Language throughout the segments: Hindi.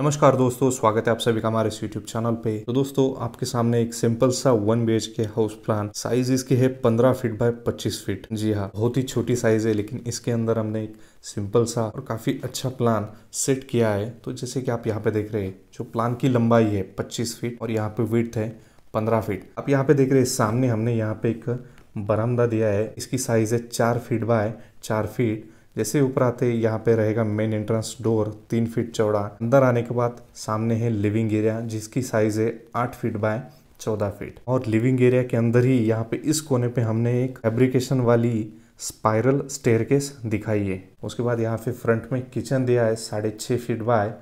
नमस्कार दोस्तों स्वागत है आप सभी का हमारे इस यूट्यूब चैनल पे तो दोस्तों आपके सामने एक सिंपल सा one B K house plan size इसकी है पंद्रह फीट बाय पच्चीस फीट जी हाँ बहुत ही छोटी साइज है लेकिन इसके अंदर हमने एक सिंपल सा और काफी अच्छा प्लान सेट किया है तो जैसे कि आप यहाँ पे देख रहे हैं जो प्लान की लंबाई है पच्चीस फीट और यहाँ पे विथ है पंद्रह फीट आप यहाँ पे देख रहे हैं सामने हमने यहाँ पे एक बरामदा दिया है इसकी साइज है चार फीट बाय चार फीट जैसे ऊपर आते यहाँ पे रहेगा मेन एंट्रेंस डोर तीन फीट चौड़ा अंदर आने के बाद सामने है लिविंग एरिया जिसकी साइज है आठ फीट बाय चौदह फीट और लिविंग एरिया के अंदर ही यहाँ पे इस कोने पे हमने एक फेब्रिकेशन वाली स्पाइरल स्टेयर दिखाई है उसके बाद यहाँ पे फ्रंट में किचन दिया है साढ़े फीट बाय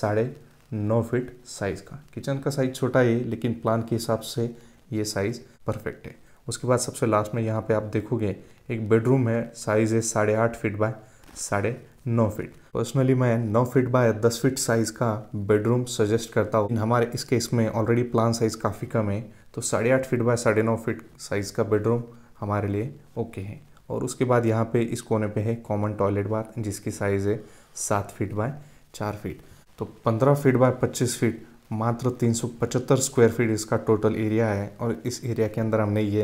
साढ़े नौ फीट साइज़ का किचन का साइज़ छोटा है लेकिन प्लान के हिसाब से ये साइज़ परफेक्ट है उसके बाद सबसे लास्ट में यहाँ पे आप देखोगे एक बेडरूम है साइज़ है साढ़े आठ फिट बाय साढ़े नौ फीट पर्सनली मैं नौ फिट बाय दस फिट साइज़ का बेडरूम सजेस्ट करता हूँ हमारे इस केस में ऑलरेडी प्लान साइज़ काफ़ी कम है तो साढ़े आठ फिट बाय साढ़े नौ फिट साइज़ का बेडरूम हमारे लिए ओके है और उसके बाद यहाँ पे इस कोने पे है कॉमन टॉयलेट बाथ जिसकी साइज़ है सात फिट बाय चार फिट तो पंद्रह फिट बाय पच्चीस फिट मात्र 375 स्क्वायर फीट इसका टोटल एरिया है और इस एरिया के अंदर हमने ये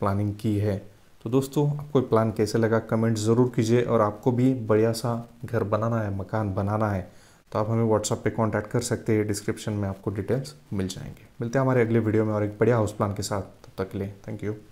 प्लानिंग की है तो दोस्तों आपको प्लान कैसे लगा कमेंट ज़रूर कीजिए और आपको भी बढ़िया सा घर बनाना है मकान बनाना है तो आप हमें व्हाट्सअप पे कांटेक्ट कर सकते हैं डिस्क्रिप्शन में आपको डिटेल्स मिल जाएंगे मिलते हैं हमारे अगले वीडियो में और एक बढ़िया हाउस प्लान के साथ तब तक लें थैंक यू